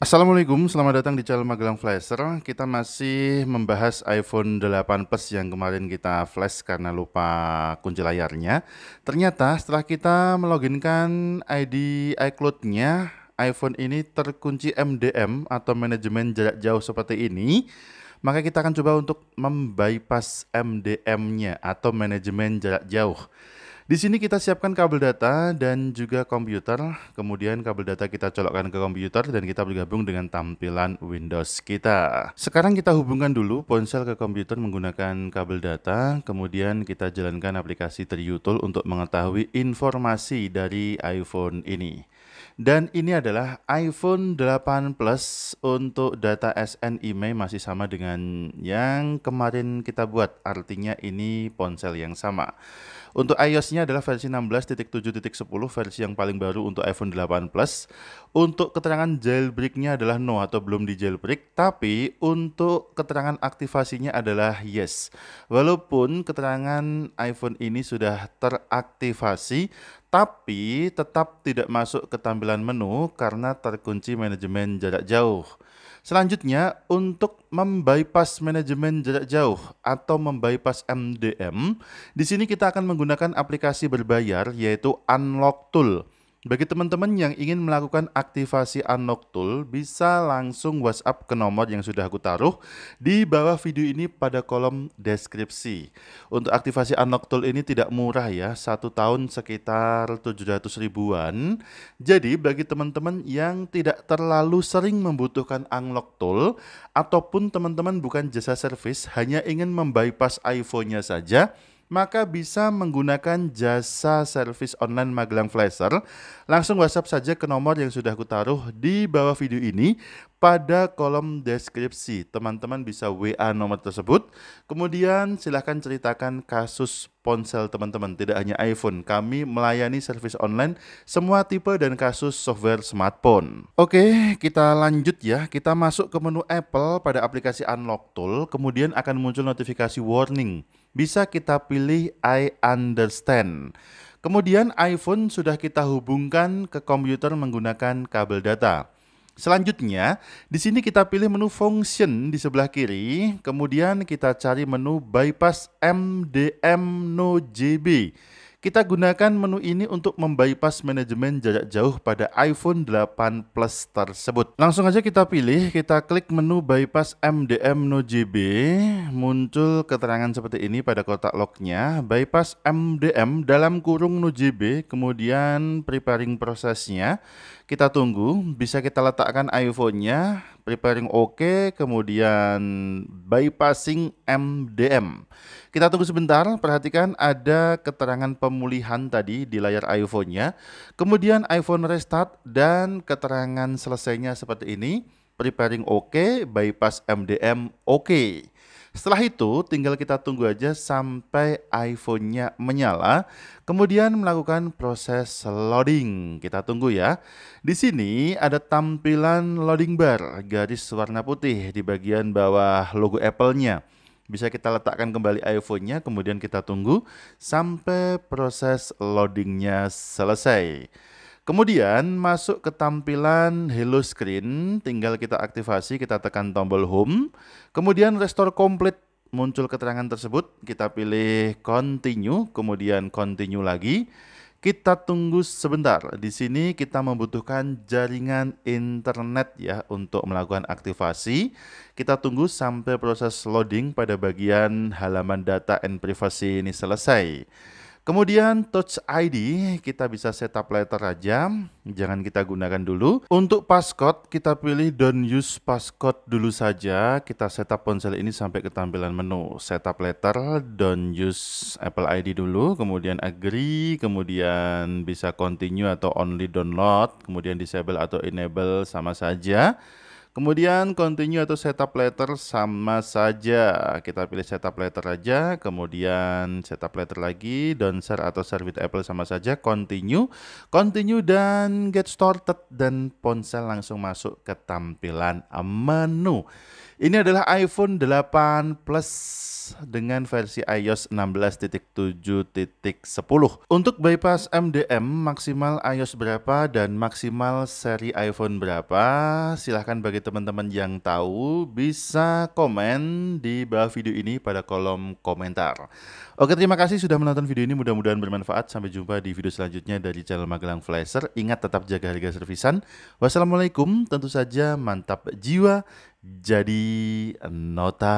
Assalamualaikum, selamat datang di channel Magelang Flasher. Kita masih membahas iPhone 8 Plus yang kemarin kita flash karena lupa kunci layarnya. Ternyata setelah kita meloginkan ID iCloud-nya, iPhone ini terkunci MDM atau manajemen jarak jauh seperti ini. Maka kita akan coba untuk membypass MDM-nya atau manajemen jarak jauh. Di sini kita siapkan kabel data dan juga komputer. Kemudian kabel data kita colokkan ke komputer dan kita bergabung dengan tampilan Windows kita. Sekarang kita hubungkan dulu ponsel ke komputer menggunakan kabel data. Kemudian kita jalankan aplikasi Triutul untuk mengetahui informasi dari iPhone ini. Dan ini adalah iPhone 8 Plus untuk data SNI Mei masih sama dengan yang kemarin kita buat. Artinya ini ponsel yang sama. Untuk iOS-nya adalah versi 16.7.10 versi yang paling baru untuk iPhone 8 Plus. Untuk keterangan jailbreak-nya adalah no atau belum di jailbreak, tapi untuk keterangan aktivasinya adalah yes. Walaupun keterangan iPhone ini sudah teraktivasi, tapi tetap tidak masuk ke tampilan menu karena terkunci manajemen jarak jauh. Selanjutnya, untuk membypass manajemen jarak jauh atau membypass MDM, di sini kita akan menggunakan aplikasi berbayar yaitu Unlock Tool. Bagi teman-teman yang ingin melakukan aktivasi unlock tool, bisa langsung WhatsApp ke nomor yang sudah aku taruh di bawah video ini pada kolom deskripsi. Untuk aktivasi unlock tool ini tidak murah ya, satu tahun sekitar 700 ribuan. Jadi bagi teman-teman yang tidak terlalu sering membutuhkan unlock tool, ataupun teman-teman bukan jasa service, hanya ingin membypass iPhone-nya saja, maka bisa menggunakan jasa service online Magelang Flasher. Langsung WhatsApp saja ke nomor yang sudah aku taruh di bawah video ini pada kolom deskripsi. Teman-teman bisa WA nomor tersebut. Kemudian silahkan ceritakan kasus ponsel teman-teman, tidak hanya iPhone. Kami melayani service online semua tipe dan kasus software smartphone. Oke, kita lanjut ya. Kita masuk ke menu Apple pada aplikasi Unlock Tool, kemudian akan muncul notifikasi warning bisa kita pilih I understand. Kemudian iPhone sudah kita hubungkan ke komputer menggunakan kabel data. Selanjutnya, di sini kita pilih menu function di sebelah kiri, kemudian kita cari menu bypass MDM no JB. Kita gunakan menu ini untuk membypass manajemen jarak jauh pada iPhone 8 Plus tersebut. Langsung aja kita pilih, kita klik menu bypass MDM no JB, muncul keterangan seperti ini pada kotak lognya, bypass MDM dalam kurung no JB, kemudian preparing prosesnya. Kita tunggu, bisa kita letakkan iPhone-nya, Preparing oke, okay, kemudian bypassing MDM. Kita tunggu sebentar, perhatikan ada keterangan pemulihan tadi di layar iPhone-nya. Kemudian iPhone restart dan keterangan selesainya seperti ini. Preparing oke, okay, bypass MDM oke. Okay. Setelah itu tinggal kita tunggu aja sampai iPhone-nya menyala, kemudian melakukan proses loading. Kita tunggu ya. Di sini ada tampilan loading bar garis warna putih di bagian bawah logo Apple-nya bisa kita letakkan kembali iPhone-nya, kemudian kita tunggu sampai proses loading-nya selesai. Kemudian masuk ke tampilan Hello Screen, tinggal kita aktivasi, kita tekan tombol Home. Kemudian Restore Complete muncul keterangan tersebut, kita pilih Continue, kemudian Continue lagi. Kita tunggu sebentar. Di sini kita membutuhkan jaringan internet ya untuk melakukan aktivasi. Kita tunggu sampai proses loading pada bagian halaman data and privacy ini selesai. Kemudian Touch ID kita bisa setup letter aja, jangan kita gunakan dulu. Untuk passcode kita pilih don't use passcode dulu saja. Kita setup ponsel ini sampai ke tampilan menu setup letter, don't use Apple ID dulu, kemudian agree, kemudian bisa continue atau only download, kemudian disable atau enable sama saja. Kemudian continue atau setup letter sama saja. Kita pilih setup letter aja, kemudian setup letter lagi, share atau share with Apple sama saja, continue, continue dan get started dan ponsel langsung masuk ke tampilan menu. Ini adalah iPhone 8 Plus dengan versi iOS 16.7.10. Untuk bypass MDM maksimal iOS berapa dan maksimal seri iPhone berapa? Silahkan bagi teman-teman yang tahu bisa komen di bawah video ini pada kolom komentar. Oke, terima kasih sudah menonton video ini. Mudah-mudahan bermanfaat. Sampai jumpa di video selanjutnya dari channel Magelang Flasher. Ingat tetap jaga harga servisan. Wassalamualaikum. Tentu saja mantap jiwa jadi nota.